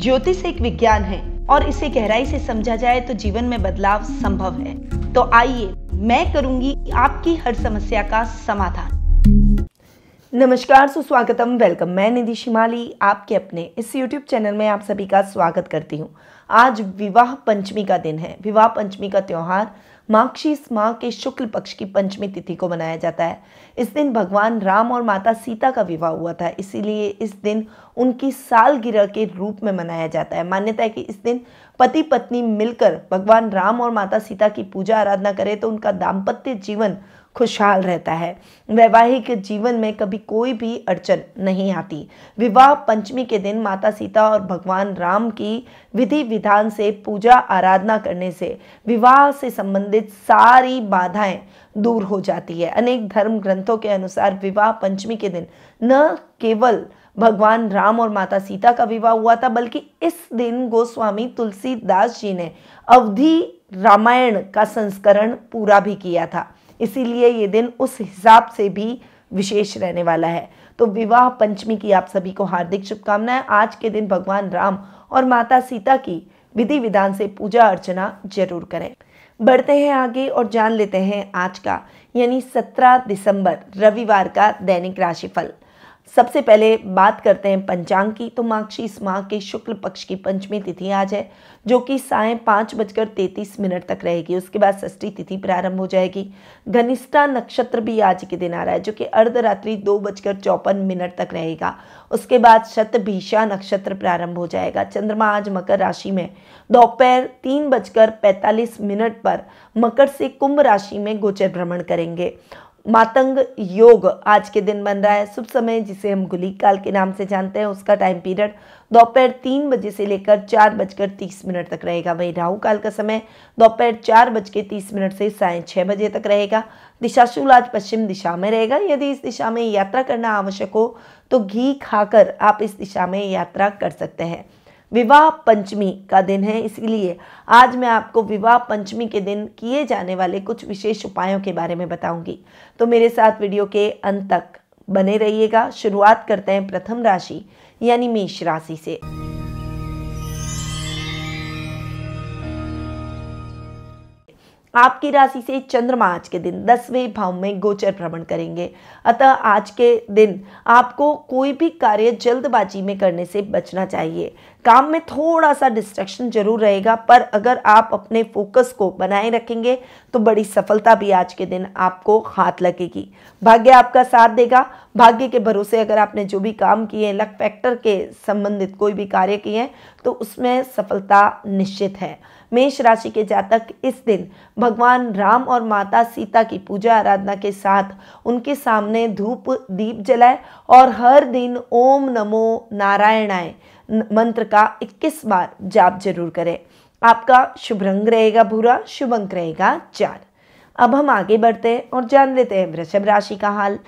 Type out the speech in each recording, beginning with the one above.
ज्योतिष एक विज्ञान है और इसे गहराई से समझा जाए तो जीवन में बदलाव संभव है तो आइए मैं करूंगी आपकी हर समस्या का समाधान नमस्कार सुस्वागतम वेलकम मैं निधि शिमाली आपके अपने इस यूट्यूब चैनल में आप सभी का स्वागत करती हूँ आज विवाह पंचमी का दिन है विवाह पंचमी का त्यौहार माक्षीस माह के शुक्ल पक्ष की पंचमी तिथि को मनाया जाता है इस दिन भगवान राम और माता सीता का विवाह हुआ था इसीलिए इस दिन उनकी सालगिरह के रूप में मनाया जाता है मान्यता है कि इस दिन पति पत्नी मिलकर भगवान राम और माता सीता की पूजा आराधना करें तो उनका दाम्पत्य जीवन खुशहाल रहता है वैवाहिक जीवन में कभी कोई भी अड़चन नहीं आती विवाह पंचमी के दिन माता सीता और भगवान राम की विधि विधान से पूजा आराधना करने से विवाह से संबंधित सारी बाधाएं दूर हो जाती है अनेक धर्म ग्रंथों के अनुसार विवाह पंचमी के दिन न केवल भगवान राम और माता सीता का विवाह हुआ था बल्कि इस दिन गोस्वामी तुलसीदास जी ने अवधि रामायण का संस्करण पूरा भी किया था इसीलिए ये दिन उस हिसाब से भी विशेष रहने वाला है तो विवाह पंचमी की आप सभी को हार्दिक शुभकामनाएं आज के दिन भगवान राम और माता सीता की विधि विधान से पूजा अर्चना जरूर करें बढ़ते हैं आगे और जान लेते हैं आज का यानी 17 दिसंबर रविवार का दैनिक राशिफल सबसे पहले बात करते हैं पंचांग की तो माक्षी इस माह के शुक्ल पक्ष की पंचमी तिथि आज है जो कि साय पाँच बजकर तैंतीस मिनट तक रहेगी उसके बाद षष्ठी तिथि प्रारंभ हो जाएगी घनिष्ठा नक्षत्र भी आज के दिन आ रहा है जो कि अर्धरात्रि दो बजकर चौपन मिनट तक रहेगा उसके बाद शतभिषा नक्षत्र प्रारंभ हो जाएगा चंद्रमा आज मकर राशि में दोपहर तीन बजकर पैंतालीस मिनट पर मकर से कुंभ राशि में गोचर भ्रमण करेंगे मातंग योग आज के दिन बन रहा है शुभ समय जिसे हम गुली काल के नाम से जानते हैं उसका टाइम पीरियड दोपहर तीन बजे से लेकर चार बजकर तीस मिनट तक रहेगा वही राहु काल का समय दोपहर चार बज के तीस मिनट से साय छः बजे तक रहेगा दिशाशूल आज पश्चिम दिशा में रहेगा यदि इस दिशा में यात्रा करना आवश्यक हो तो घी खाकर आप इस दिशा में यात्रा कर सकते हैं विवाह पंचमी का दिन है इसलिए आज मैं आपको विवाह पंचमी के दिन किए जाने वाले कुछ विशेष उपायों के बारे में बताऊंगी तो मेरे साथ वीडियो के अंत तक बने रहिएगा शुरुआत करते हैं प्रथम राशि यानी मेष राशि से आपकी राशि से चंद्रमा आज के दिन दसवें भाव में गोचर भ्रमण करेंगे अतः आज के दिन आपको कोई भी कार्य जल्दबाजी में करने से बचना चाहिए काम में थोड़ा सा डिस्ट्रैक्शन जरूर रहेगा पर अगर आप अपने फोकस को बनाए रखेंगे तो बड़ी सफलता भी आज के दिन आपको हाथ लगेगी भाग्य आपका साथ देगा भाग्य के भरोसे अगर आपने जो भी काम किए हैं लक फैक्टर के संबंधित कोई भी कार्य किए हैं तो उसमें सफलता निश्चित है मेष राशि के जातक इस दिन भगवान राम और माता सीता की पूजा आराधना के साथ उनके सामने धूप दीप जलाए और हर दिन ओम नमो नारायणाय मंत्र का 21 बार जाप जरूर करें आपका शुभ रंग रहेगा भूरा शुभ अंक रहेगा चार अब हम आगे बढ़ते हैं और जान लेते हैं वृषभ राशि का हाल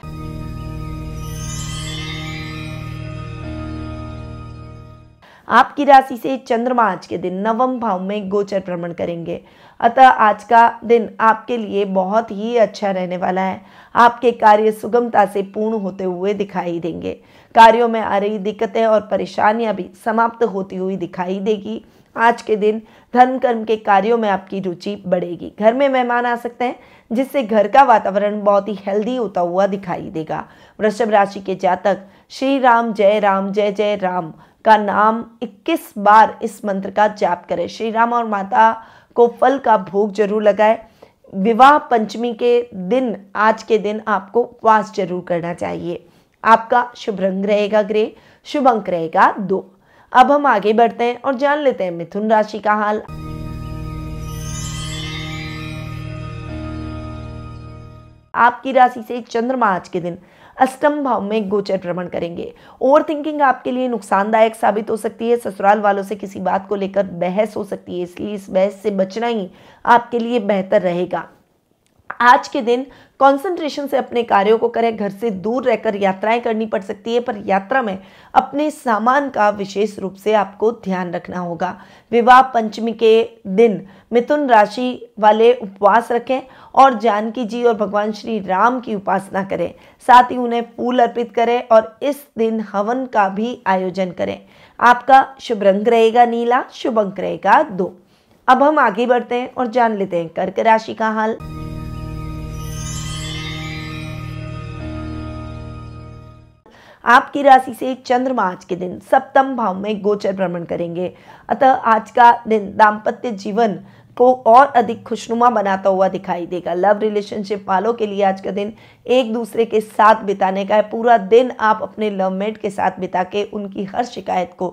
आपकी राशि से चंद्रमा आज के दिन नवम भाव में गोचर भ्रमण करेंगे अतः आज का दिन आपके लिए बहुत ही अच्छा रहने वाला है आपके कार्य सुगमता से पूर्ण होते हुए दिखाई देंगे कार्यों में आ रही दिक्कतें और परेशानियां भी समाप्त होती हुई दिखाई देगी आज के दिन धन कर्म के कार्यों में आपकी रुचि बढ़ेगी घर में मेहमान आ सकते हैं जिससे घर का वातावरण बहुत ही हेल्दी होता हुआ दिखाई देगा वृषभ राशि के जातक श्री राम जय राम जय जय राम, जै जै राम का नाम 21 बार इस मंत्र का जाप करें श्री राम और माता को फल का भोग जरूर लगाएं विवाह पंचमी के दिन आज के दिन आपको उपवास जरूर करना चाहिए आपका शुभ रंग रहेगा ग्रे शुभ अंक रहेगा दो अब हम आगे बढ़ते हैं और जान लेते हैं मिथुन राशि का हाल आपकी राशि से चंद्रमा आज के दिन अष्टम भाव में गोचर भ्रमण करेंगे ओवर थिंकिंग आपके लिए नुकसानदायक साबित हो सकती है ससुराल वालों से किसी बात को लेकर बहस हो सकती है इसलिए इस बहस से बचना ही आपके लिए बेहतर रहेगा आज के दिन कंसंट्रेशन से अपने कार्यों को करें घर से दूर रहकर यात्राएं करनी पड़ सकती है पर यात्रा में अपने सामान का विशेष रूप से आपको ध्यान रखना होगा विवाह पंचमी के दिन मिथुन राशि वाले उपवास रखें और जानकी जी और भगवान श्री राम की उपासना करें साथ ही उन्हें फूल अर्पित करें और इस दिन हवन का भी आयोजन करें आपका शुभ रंग रहेगा नीला शुभ अंक रहेगा दो अब हम आगे बढ़ते हैं और जान लेते हैं कर्क राशि का हाल आपकी राशि से चंद्रमा आज के दिन सप्तम भाव में गोचर भ्रमण करेंगे अतः आज का दिन दाम्पत्य जीवन को और अधिक खुशनुमा बनाता हुआ दिखाई देगा लव रिलेशनशिप वालों के लिए आज का दिन एक दूसरे के साथ बिताने का है पूरा दिन आप अपने लवमेट के साथ बिता के उनकी हर शिकायत को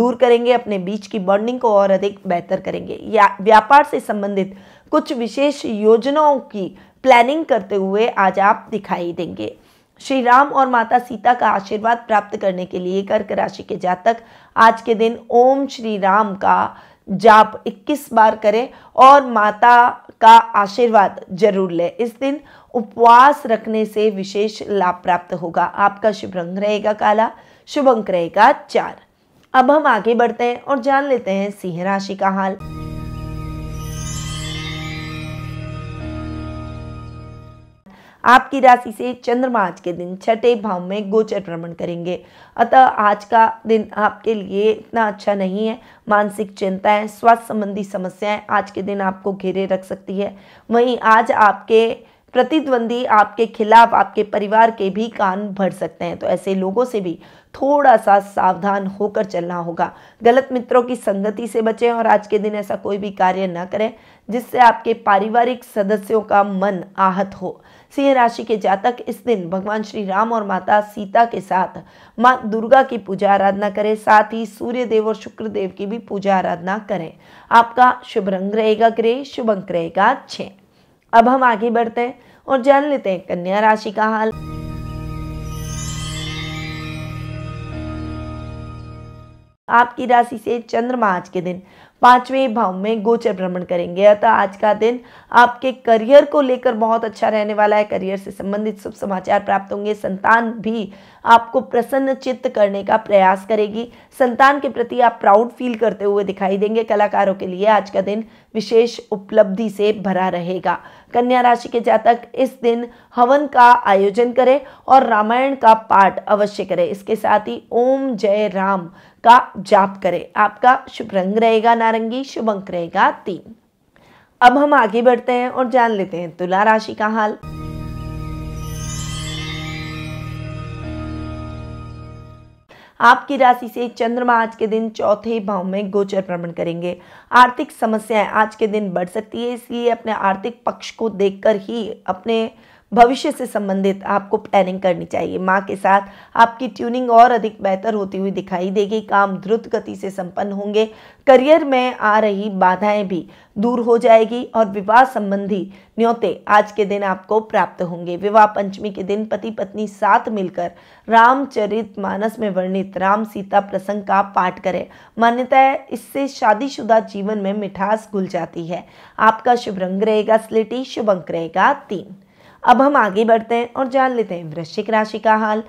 दूर करेंगे अपने बीच की बॉन्डिंग को और अधिक बेहतर करेंगे या व्यापार से संबंधित कुछ विशेष योजनाओं की प्लानिंग करते हुए आज आप दिखाई देंगे श्री राम और माता सीता का आशीर्वाद प्राप्त करने के लिए कर्क राशि के जातक आज के दिन ओम श्री राम का जाप 21 बार करें और माता का आशीर्वाद जरूर लें इस दिन उपवास रखने से विशेष लाभ प्राप्त होगा आपका शुभ रंग रहेगा काला शुभ अंक रहेगा चार अब हम आगे बढ़ते हैं और जान लेते हैं सिंह राशि का हाल आपकी राशि से चंद्रमा आज के दिन छठे भाव में गोचर भ्रमण करेंगे अतः आज का दिन आपके लिए इतना अच्छा नहीं है मानसिक चिंताएं स्वास्थ्य संबंधी समस्याएं आज के दिन आपको घेरे रख सकती है वहीं आज आपके प्रतिद्वंदी आपके खिलाफ आपके परिवार के भी कान भर सकते हैं तो ऐसे लोगों से भी थोड़ा सा सावधान होकर चलना होगा गलत मित्रों की संगति से बचें और आज के दिन ऐसा कोई भी कार्य ना करें जिससे आपके पारिवारिक सदस्यों का मन आहत हो सिंह राशि के जातक इस दिन भगवान श्री राम और माता सीता के साथ माँ दुर्गा की पूजा आराधना करें साथ ही सूर्य देव और शुक्र देव की भी पूजा आराधना करें आपका शुभ रंग रहेगा ग्रह शुभ अंक रहेगा छः अब हम आगे बढ़ते हैं और जान लेते हैं कन्या राशि का हाल आपकी राशि से चंद्रमा आज के दिन पांचवें भाव में गोचर भ्रमण करेंगे अतः आज का दिन आपके करियर को लेकर बहुत अच्छा रहने वाला है करियर से संबंधित शुभ समाचार प्राप्त होंगे संतान भी आपको प्रसन्न चित्त करने का प्रयास करेगी संतान के प्रति आप प्राउड फील करते हुए दिखाई देंगे कलाकारों के लिए आज का दिन विशेष उपलब्धि से भरा रहेगा कन्या राशि के जातक इस दिन हवन का आयोजन करें और रामायण का पाठ अवश्य करें इसके साथ ही ओम जय राम का जाप करें आपका शुभ रंग रहेगा नारंगी शुभ अंक रहेगा तीन अब हम आगे बढ़ते हैं और जान लेते हैं तुला राशि का हाल आपकी राशि से चंद्रमा आज के दिन चौथे भाव में गोचर भ्रमण करेंगे आर्थिक समस्याएं आज के दिन बढ़ सकती है इसलिए अपने आर्थिक पक्ष को देखकर ही अपने भविष्य से संबंधित आपको प्लानिंग करनी चाहिए माँ के साथ आपकी ट्यूनिंग और अधिक बेहतर होती हुई दिखाई देगी काम द्रुत गति से संपन्न होंगे करियर में आ रही बाधाएं भी दूर हो जाएगी और विवाह संबंधी न्योते आज के दिन आपको प्राप्त होंगे विवाह पंचमी के दिन पति पत्नी साथ मिलकर रामचरित मानस में वर्णित राम सीता प्रसंग का पाठ करें मान्यता है इससे शादीशुदा जीवन में मिठास घुल जाती है आपका शुभ रंग रहेगा स्लेटी शुभ अंक रहेगा तीन अब हम आगे बढ़ते हैं और जान लेते हैं वृश्चिक राशि का हाल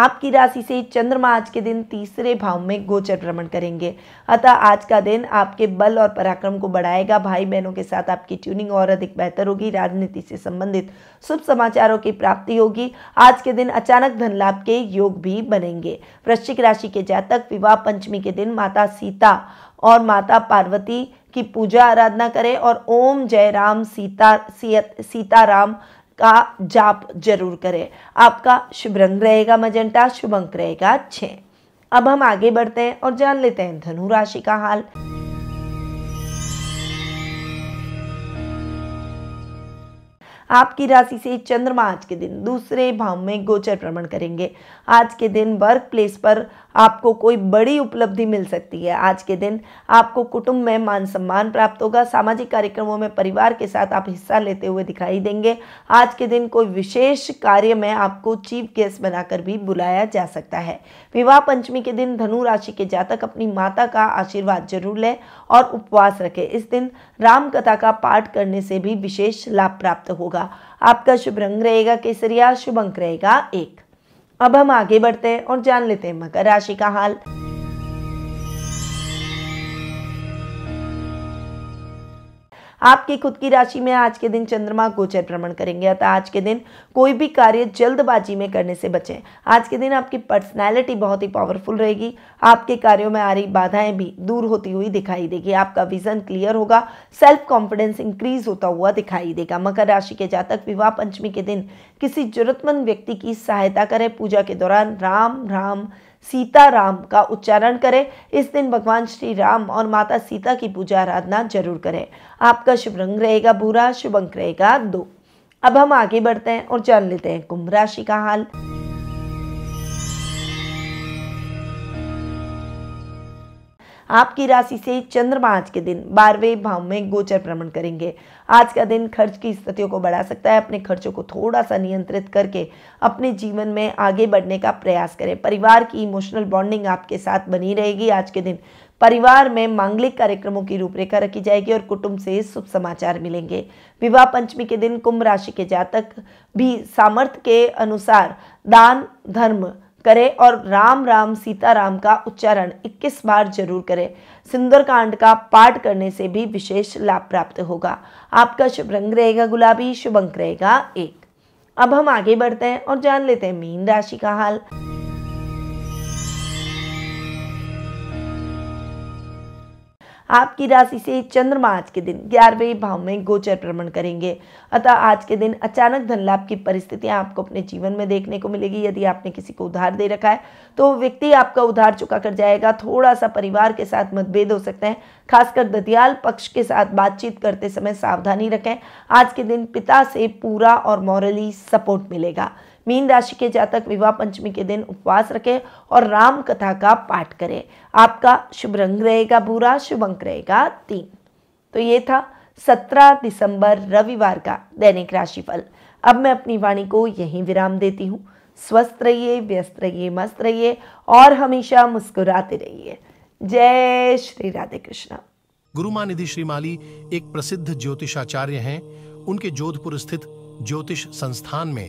आपकी राशि से चंद्रमा आज के दिन तीसरे भाव में गोचर भ्रमण करेंगे अतः आज का दिन आपके बल और पराक्रम को बढ़ाएगा भाई बहनों के साथ आपकी ट्यूनिंग और अधिक बेहतर होगी राजनीति से संबंधित शुभ समाचारों की प्राप्ति होगी आज के दिन अचानक धन लाभ के योग भी बनेंगे वृश्चिक राशि के जातक विवाह पंचमी के दिन माता सीता और माता पार्वती की पूजा आराधना करें और ओम जय राम सीता सीताराम का जाप जरूर करें आपका शुभ रंग रहेगा मजंटा शुभ अंक रहेगा छः अब हम आगे बढ़ते हैं और जान लेते हैं धनु राशि का हाल आपकी राशि से चंद्रमा आज के दिन दूसरे भाव में गोचर भ्रमण करेंगे आज के दिन वर्क प्लेस पर आपको कोई बड़ी उपलब्धि मिल सकती है आज के दिन आपको कुटुंब में मान सम्मान प्राप्त होगा सामाजिक कार्यक्रमों में परिवार के साथ आप हिस्सा लेते हुए दिखाई देंगे आज के दिन कोई विशेष कार्य में आपको चीफ गेस्ट बनाकर भी बुलाया जा सकता है विवाह पंचमी के दिन धनु राशि के जातक अपनी माता का आशीर्वाद जरूर लें और उपवास रखें इस दिन रामकथा का पाठ करने से भी विशेष लाभ प्राप्त होगा होगा आपका शुभ रंग रहेगा केसरिया शुभ अंक रहेगा एक अब हम आगे बढ़ते हैं और जान लेते हैं मकर राशि का हाल आपकी खुद की राशि में आज के दिन चंद्रमा गोचर भ्रमण करेंगे अतः आज के दिन कोई भी कार्य जल्दबाजी में करने से बचें आज के दिन आपकी पर्सनैलिटी बहुत ही पावरफुल रहेगी आपके कार्यों में आ रही बाधाएं भी दूर होती हुई दिखाई देगी आपका विजन क्लियर होगा सेल्फ कॉन्फिडेंस इंक्रीज होता हुआ दिखाई देगा मकर राशि के जातक विवाह पंचमी के दिन किसी जरूरतमंद व्यक्ति की सहायता करें पूजा के दौरान राम राम सीताराम का उच्चारण करें इस दिन भगवान श्री राम और माता सीता की पूजा आराधना जरूर करें आपका शुभ रंग रहेगा भूरा शुभ अंक रहेगा दो अब हम आगे बढ़ते हैं और जान लेते हैं कुंभ राशि का हाल आपकी राशि से चंद्रमा आज के दिन बारहवें भाव में गोचर भ्रमण करेंगे आज का दिन खर्च की स्थितियों को बढ़ा सकता है अपने खर्चों को थोड़ा सा नियंत्रित करके अपने जीवन में आगे बढ़ने का प्रयास करें परिवार की इमोशनल बॉन्डिंग आपके साथ बनी रहेगी आज के दिन परिवार में मांगलिक कार्यक्रमों की रूपरेखा रखी जाएगी और कुटुंब से शुभ समाचार मिलेंगे विवाह पंचमी के दिन कुंभ राशि के जातक भी सामर्थ्य के अनुसार दान धर्म करें और राम राम सीता राम का उच्चारण 21 बार जरूर करें कांड का पाठ करने से भी विशेष लाभ प्राप्त होगा आपका शुभ रंग रहेगा गुलाबी शुभ अंक रहेगा एक अब हम आगे बढ़ते हैं और जान लेते हैं मीन राशि का हाल आपकी राशि से चंद्रमा आज के दिन ग्यारहवें भाव में गोचर भ्रमण करेंगे अतः आज के दिन अचानक धन लाभ की परिस्थितियां आपको अपने जीवन में देखने को मिलेगी यदि आपने किसी को उधार दे रखा है तो व्यक्ति आपका उधार चुका कर जाएगा थोड़ा सा परिवार के साथ मतभेद हो सकते हैं खासकर दतियाल पक्ष के साथ बातचीत करते समय सावधानी रखें आज के दिन पिता से पूरा और मॉरली सपोर्ट मिलेगा मीन राशि के जातक विवाह पंचमी के दिन उपवास रखें और राम कथा का पाठ करें आपका शुभ रंग रहेगा भूरा शुभ अंक रहेगा तीन तो ये था सत्रह दिसंबर रविवार का दैनिक राशिफल अब मैं अपनी वाणी को यहीं विराम देती हूँ स्वस्थ रहिए व्यस्त रहिए मस्त रहिए और हमेशा मुस्कुराते रहिए जय श्री राधे कृष्ण गुरु माँ निधि श्रीमाली एक प्रसिद्ध ज्योतिषाचार्य हैं उनके जोधपुर स्थित ज्योतिष संस्थान में